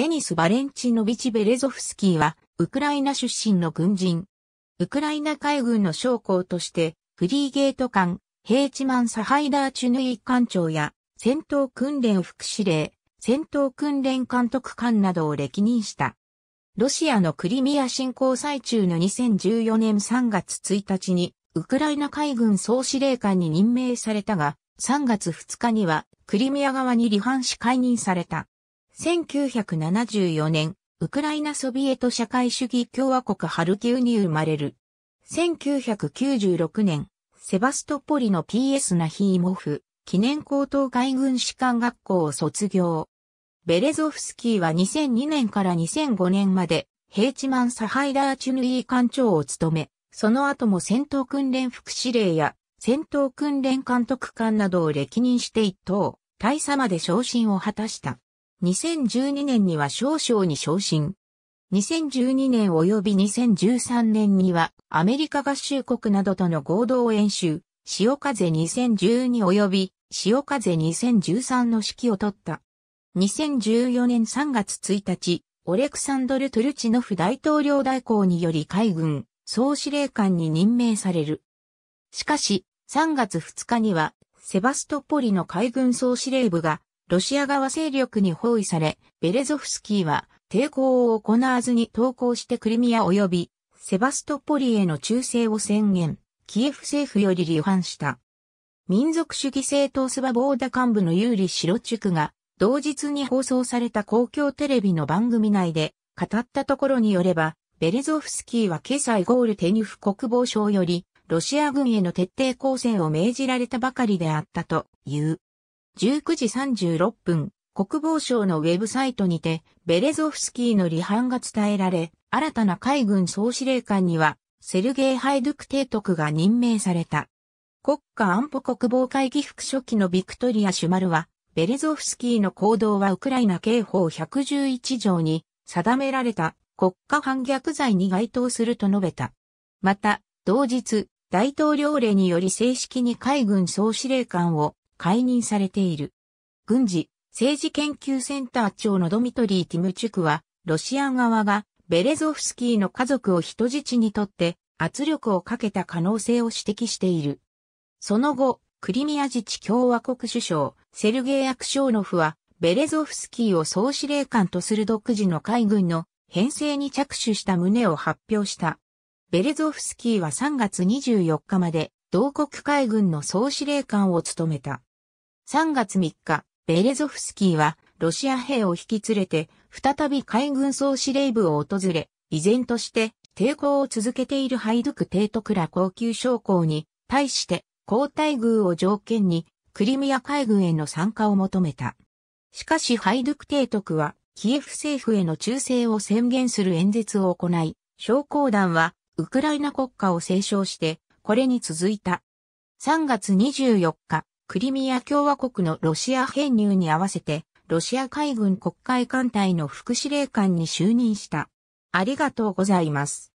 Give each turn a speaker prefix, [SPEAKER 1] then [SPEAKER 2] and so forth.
[SPEAKER 1] デニス・バレンチノビチ・ベレゾフスキーは、ウクライナ出身の軍人。ウクライナ海軍の将校として、フリーゲート艦、ヘイチマン・サハイダー・チュヌイ艦長や、戦闘訓練副司令、戦闘訓練監督官などを歴任した。ロシアのクリミア侵攻最中の2014年3月1日に、ウクライナ海軍総司令官に任命されたが、3月2日にはクリミア側に離反し解任された。1974年、ウクライナソビエト社会主義共和国ハルキウに生まれる。1996年、セバストポリの PS ナヒーモフ記念高等海軍士官学校を卒業。ベレゾフスキーは2002年から2005年まで、ヘイチマンサハイダーチュヌイー艦長を務め、その後も戦闘訓練副司令や戦闘訓練監督官などを歴任して一等、大佐まで昇進を果たした。2012年には少将に昇進。2012年及び2013年にはアメリカ合衆国などとの合同演習、潮風2012及び潮風2013の指揮を取った。2014年3月1日、オレクサンドル・トゥルチノフ大統領代行により海軍総司令官に任命される。しかし、3月2日には、セバストポリの海軍総司令部がロシア側勢力に包囲され、ベレゾフスキーは抵抗を行わずに投降してクリミア及びセバストポリへの忠誠を宣言、キエフ政府より離反した。民族主義政党スバボーダ幹部のユーリ・シロチュクが、同日に放送された公共テレビの番組内で語ったところによれば、ベレゾフスキーは経済ゴールテニフ国防省より、ロシア軍への徹底抗戦を命じられたばかりであったという。19時36分、国防省のウェブサイトにて、ベレゾフスキーの離反が伝えられ、新たな海軍総司令官には、セルゲイ・ハイドゥク提督が任命された。国家安保国防会議副書記のビクトリア・シュマルは、ベレゾフスキーの行動はウクライナ刑法111条に定められた国家反逆罪に該当すると述べた。また、同日、大統領令により正式に海軍総司令官を解任されている。軍事、政治研究センター長のドミトリー・ティムチュクは、ロシア側がベレゾフスキーの家族を人質にとって圧力をかけた可能性を指摘している。その後、クリミア自治共和国首相、セルゲイ・アクショーノフは、ベレゾフスキーを総司令官とする独自の海軍の編成に着手した旨を発表した。ベレゾフスキーは3月24日まで同国海軍の総司令官を務めた。3月3日、ベレゾフスキーはロシア兵を引き連れて再び海軍総司令部を訪れ、依然として抵抗を続けているハイドク・帝ーらクラ高級将校に対して交代軍を条件にクリミア海軍への参加を求めた。しかしハイドク・帝ークはキエフ政府への忠誠を宣言する演説を行い、将校団はウクライナ国家を斉唱してこれに続いた。3月24日、クリミア共和国のロシア編入に合わせて、ロシア海軍国会艦隊の副司令官に就任した。ありがとうございます。